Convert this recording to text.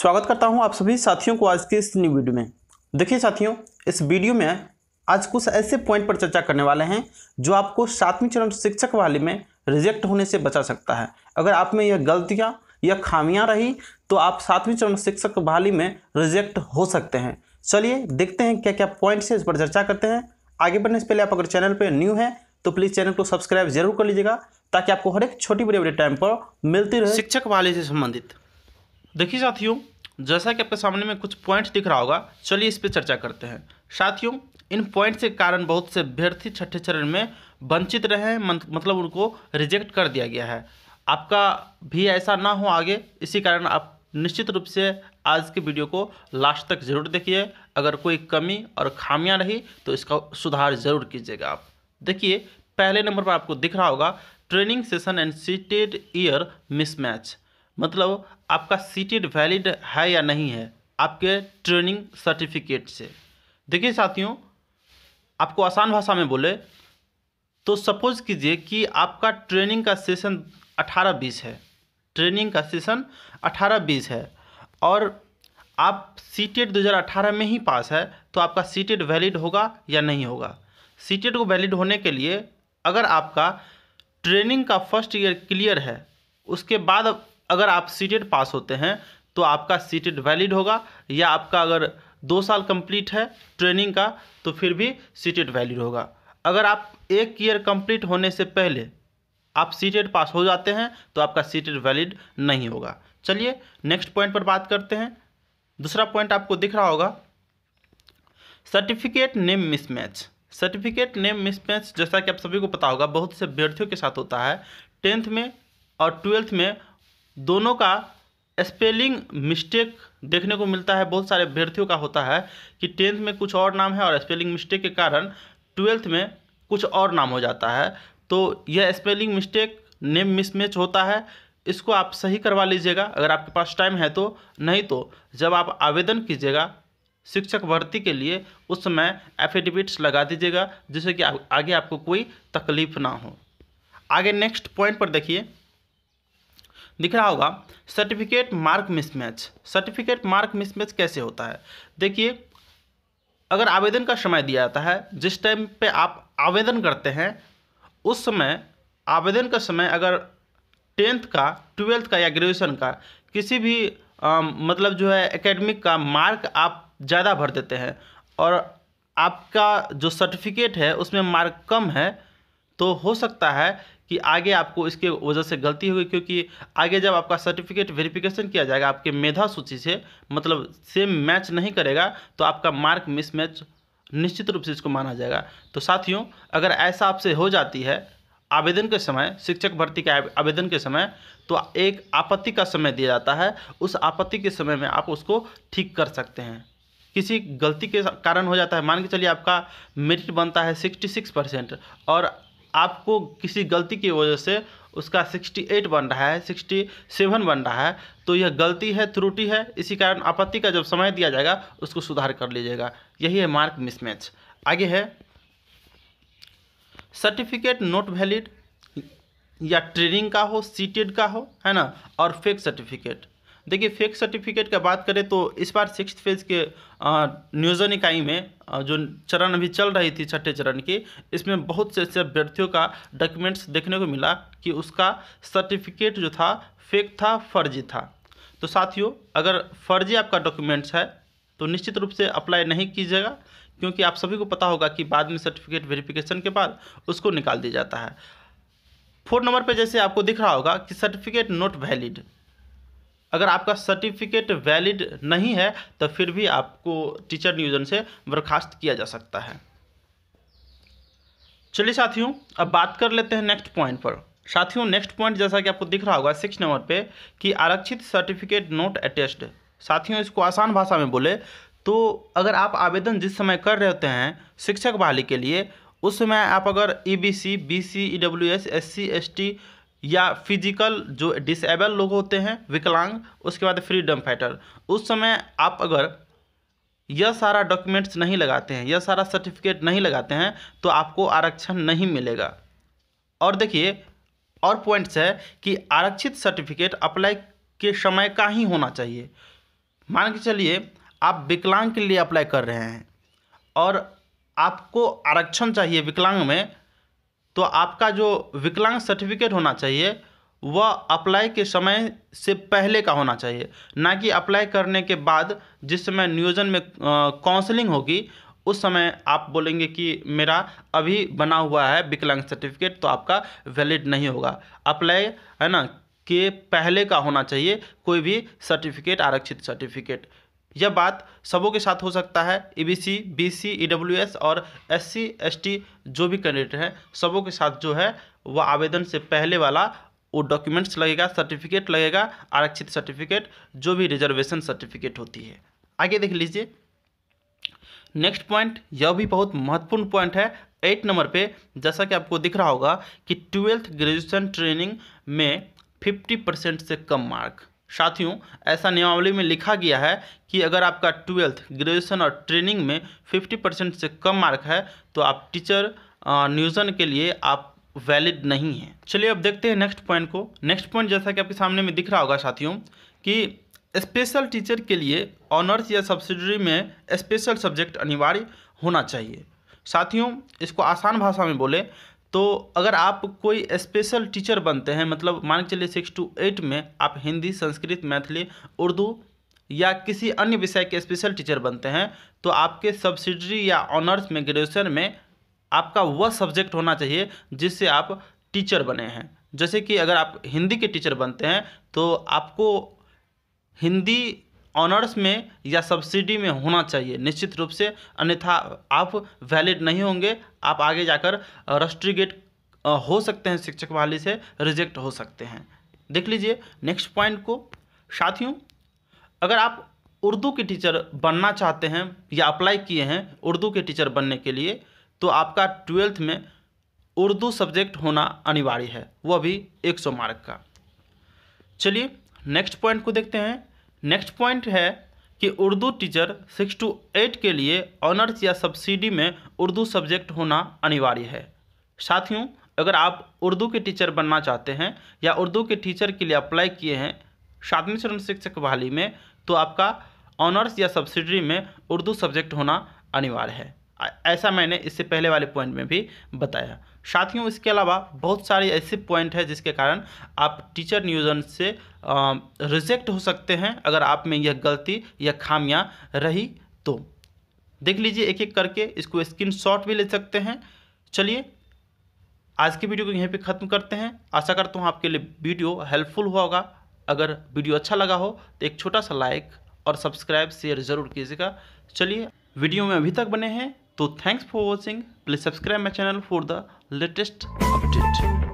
स्वागत करता हूं आप सभी साथियों को आज के इस न्यू वीडियो में देखिए साथियों इस वीडियो में आज कुछ ऐसे पॉइंट पर चर्चा करने वाले हैं जो आपको सातवीं चरण शिक्षक वाले में रिजेक्ट होने से बचा सकता है अगर आप में यह गलतियाँ या खामियाँ रही तो आप सातवीं चरण शिक्षक बहाली में रिजेक्ट हो सकते हैं चलिए देखते हैं क्या क्या पॉइंट है इस पर चर्चा करते हैं आगे बढ़ने से पहले आप अगर चैनल पर न्यू हैं तो प्लीज़ चैनल को सब्सक्राइब जरूर कर लीजिएगा ताकि आपको हर एक छोटी बड़ी बड़े टाइम पर मिलती रहे शिक्षक वाले से संबंधित देखिए साथियों जैसा कि आपके सामने में कुछ पॉइंट्स दिख रहा होगा चलिए इस पर चर्चा करते हैं साथियों इन पॉइंट्स के कारण बहुत से अभ्यर्थी छठे चरण में वंचित रहे मतलब उनको रिजेक्ट कर दिया गया है आपका भी ऐसा ना हो आगे इसी कारण आप निश्चित रूप से आज के वीडियो को लास्ट तक जरूर देखिए अगर कोई कमी और खामियां रही तो इसका सुधार जरूर कीजिएगा आप देखिए पहले नंबर पर आपको दिख रहा होगा training session and seated year mismatch मतलब आपका सीटेड वैलिड है या नहीं है आपके ट्रेनिंग सर्टिफिकेट से देखिए साथियों आपको आसान भाषा में बोले तो सपोज़ कीजिए कि आपका ट्रेनिंग का सेशन 18 बीस है ट्रेनिंग का सेशन 18 बीस है और आप सीटेड 2018 में ही पास है तो आपका सीटेड वैलिड होगा या नहीं होगा सीटेड को वैलिड होने के लिए अगर आपका ट्रेनिंग का फर्स्ट ईयर क्लियर है उसके बाद अगर आप सीटेड पास होते हैं तो आपका सीटेड वैलिड होगा या आपका अगर दो साल कंप्लीट है ट्रेनिंग का तो फिर भी सीटेड वैलिड होगा अगर आप एक ईयर कंप्लीट होने से पहले आप सीटेड पास हो जाते हैं तो आपका सीटेड वैलिड नहीं होगा चलिए नेक्स्ट पॉइंट पर बात करते हैं दूसरा पॉइंट आपको दिख रहा होगा certificate name mismatch certificate name mismatch जैसा कि आप सभी को पता होगा बहुत से अभ्यर्थियों के साथ होता है टेंथ में और ट्वेल्थ में दोनों का स्पेलिंग मिस्टेक देखने को मिलता है बहुत सारे अभ्यर्थियों का होता है कि टेंथ में कुछ और नाम है और स्पेलिंग मिस्टेक के कारण ट्वेल्थ में कुछ और नाम हो जाता है तो यह स्पेलिंग मिस्टेक नेम मिसमैच होता है इसको आप सही करवा लीजिएगा अगर आपके पास टाइम है तो नहीं तो जब आप आवेदन कीजिएगा शिक्षक भर्ती के लिए उस समय एफिडेविट्स लगा दीजिएगा जिससे कि आगे आपको कोई तकलीफ ना हो आगे नेक्स्ट पॉइंट पर देखिए दिख रहा होगा certificate mark mismatch certificate mark mismatch कैसे होता है देखिए अगर आवेदन का समय दिया जाता है जिस टाइम पे आप आवेदन करते हैं उस समय आवेदन का समय अगर टेंथ का ट्वेल्थ का या ग्रेजुएशन का किसी भी आ, मतलब जो है एकेडमिक का मार्क आप ज़्यादा भर देते हैं और आपका जो सर्टिफिकेट है उसमें मार्क कम है तो हो सकता है कि आगे आपको इसके वजह से गलती होगी क्योंकि आगे जब आपका सर्टिफिकेट वेरिफिकेशन किया जाएगा आपके मेधा सूची से मतलब सेम मैच नहीं करेगा तो आपका मार्क मिसमैच निश्चित रूप से इसको माना जाएगा तो साथियों अगर ऐसा आपसे हो जाती है आवेदन के समय शिक्षक भर्ती के आवेदन के समय तो एक आपत्ति का समय दिया जाता है उस आपत्ति के समय में आप उसको ठीक कर सकते हैं किसी गलती के कारण हो जाता है मान के चलिए आपका मेरिट बनता है सिक्सटी सिक्स परसेंट और आपको किसी गलती की वजह से उसका 68 बन रहा है 67 बन रहा है तो यह गलती है त्रुटि है इसी कारण आपत्ति का जब समय दिया जाएगा उसको सुधार कर लीजिएगा यही है मार्क मिसमैच आगे है सर्टिफिकेट नॉट वैलिड या ट्रेनिंग का हो सीटेड का हो है ना और फेक सर्टिफिकेट देखिए फेक सर्टिफिकेट का बात करें तो इस बार सिक्स फेज के नियोजन इकाई में जो चरण अभी चल रही थी छठे चरण की इसमें बहुत से ऐसे अभ्यर्थियों का डॉक्यूमेंट्स देखने को मिला कि उसका सर्टिफिकेट जो था फेक था फर्जी था तो साथियों अगर फर्जी आपका डॉक्यूमेंट्स है तो निश्चित रूप से अप्लाई नहीं कीजिएगा क्योंकि आप सभी को पता होगा कि बाद में सर्टिफिकेट वेरिफिकेशन के बाद उसको निकाल दिया जाता है फोर नंबर पे जैसे आपको दिख रहा होगा कि सर्टिफिकेट नॉट वैलिड अगर आपका सर्टिफिकेट वैलिड नहीं है तो फिर भी आपको टीचर नियोजन से बर्खास्त किया जा सकता है चलिए साथियों अब बात कर लेते हैं नेक्स्ट पॉइंट पर साथियों नेक्स्ट पॉइंट जैसा कि आपको दिख रहा होगा सिक्स नंबर पे कि आरक्षित सर्टिफिकेट नोट अटैच्ड साथियों इसको आसान भाषा में बोले तो अगर आप आवेदन जिस समय कर रहे होते हैं शिक्षक बहाली के लिए उस समय आप अगर E B C B C E W S S C S T या फिजिकल जो डिसेबल लोग होते हैं विकलांग उसके बाद फ्रीडम फाइटर उस समय आप अगर यह सारा डॉक्यूमेंट्स नहीं लगाते हैं यह सारा सर्टिफिकेट नहीं लगाते हैं तो आपको आरक्षण नहीं मिलेगा और देखिए और पॉइंट्स है कि आरक्षित सर्टिफिकेट अप्लाई के समय का ही होना चाहिए मान के चलिए आप विकलांग के लिए अप्लाई कर रहे हैं और आपको आरक्षण चाहिए विकलांग में तो आपका जो विकलांग सर्टिफिकेट होना चाहिए वह अप्लाई के समय से पहले का होना चाहिए ना कि अप्लाई करने के बाद जिस समय नियोजन में काउंसलिंग होगी उस समय आप बोलेंगे कि मेरा अभी बना हुआ है विकलांग सर्टिफिकेट तो आपका वैलिड नहीं होगा अप्लाई है ना के पहले का होना चाहिए कोई भी सर्टिफिकेट आरक्षित सर्टिफिकेट यह बात सबों के साथ हो सकता है E B C B C E W S और एस सी एस टी जो भी कैंडिडेट हैं सबों के साथ जो है वह आवेदन से पहले वाला वो डॉक्यूमेंट्स लगेगा सर्टिफिकेट लगेगा आरक्षित सर्टिफिकेट जो भी रिजर्वेशन सर्टिफिकेट होती है आगे देख लीजिए नेक्स्ट पॉइंट यह भी बहुत महत्वपूर्ण पॉइंट है एट नंबर पे जैसा कि आपको दिख रहा होगा कि ट्वेल्थ ग्रेजुएशन ट्रेनिंग में फिफ्टी परसेंट से कम मार्क साथियों ऐसा नियमावली में लिखा गया है कि अगर आपका ट्वेल्थ ग्रेजुएशन और ट्रेनिंग में फिफ्टी परसेंट से कम मार्क है तो आप टीचर न्यूजन के लिए आप वैलिड नहीं हैं चलिए अब देखते हैं नेक्स्ट पॉइंट को नेक्स्ट पॉइंट जैसा कि आपके सामने में दिख रहा होगा साथियों कि स्पेशल टीचर के लिए ऑनर्स या सब्सिडरी में स्पेशल सब्जेक्ट अनिवार्य होना चाहिए साथियों इसको आसान भाषा में बोले तो अगर आप कोई स्पेशल टीचर बनते हैं मतलब मान के चलिए सिक्स टू एट में आप हिंदी संस्कृत मैथिली उर्दू या किसी अन्य विषय के स्पेशल टीचर बनते हैं तो आपके सब्सिडरी या ऑनर्स में ग्रेजुएशन में आपका वह सब्जेक्ट होना चाहिए जिससे आप टीचर बने हैं जैसे कि अगर आप हिंदी के टीचर बनते हैं तो आपको हिंदी ऑनर्स में या सब्सिडी में होना चाहिए निश्चित रूप से अन्यथा आप वैलिड नहीं होंगे आप आगे जाकर रेस्ट्रीगेट हो सकते हैं शिक्षक वाली से रिजेक्ट हो सकते हैं देख लीजिए नेक्स्ट पॉइंट को साथियों अगर आप उर्दू के टीचर बनना चाहते हैं या अप्लाई किए हैं उर्दू के टीचर बनने के लिए तो आपका ट्वेल्थ में उर्दू सब्जेक्ट होना अनिवार्य है वह भी 100 मार्क का चलिए नेक्स्ट पॉइंट को देखते हैं नेक्स्ट पॉइंट है कि Urdu teacher six to eight के लिए ऑनर्स या सब्सिडी में उर्दू सब्जेक्ट होना अनिवार्य है साथियों अगर आप उर्दू के टीचर बनना चाहते हैं या उर्दू के टीचर के लिए अप्लाई किए हैं सातवें चरण शिक्षक बहाली में तो आपका ऑनर्स या सब्सिडी में उर्दू सब्जेक्ट होना अनिवार्य है ऐसा मैंने इससे पहले वाले पॉइंट में भी बताया साथियों इसके अलावा बहुत सारे ऐसे पॉइंट है जिसके कारण आप टीचर नियोजन से रिजेक्ट हो सकते हैं अगर आप में यह गलती या खामियां रही तो देख लीजिए एक एक करके इसको स्क्रीन शॉट भी ले सकते हैं चलिए आज की वीडियो को यहीं पे ख़त्म करते हैं आशा करता हूँ आपके लिए वीडियो हेल्पफुल हुआ होगा अगर वीडियो अच्छा लगा हो तो एक छोटा सा लाइक और सब्सक्राइब शेयर ज़रूर कीजिएगा चलिए वीडियो में अभी तक बने हैं So thanks for watching. Please subscribe my channel for the latest update.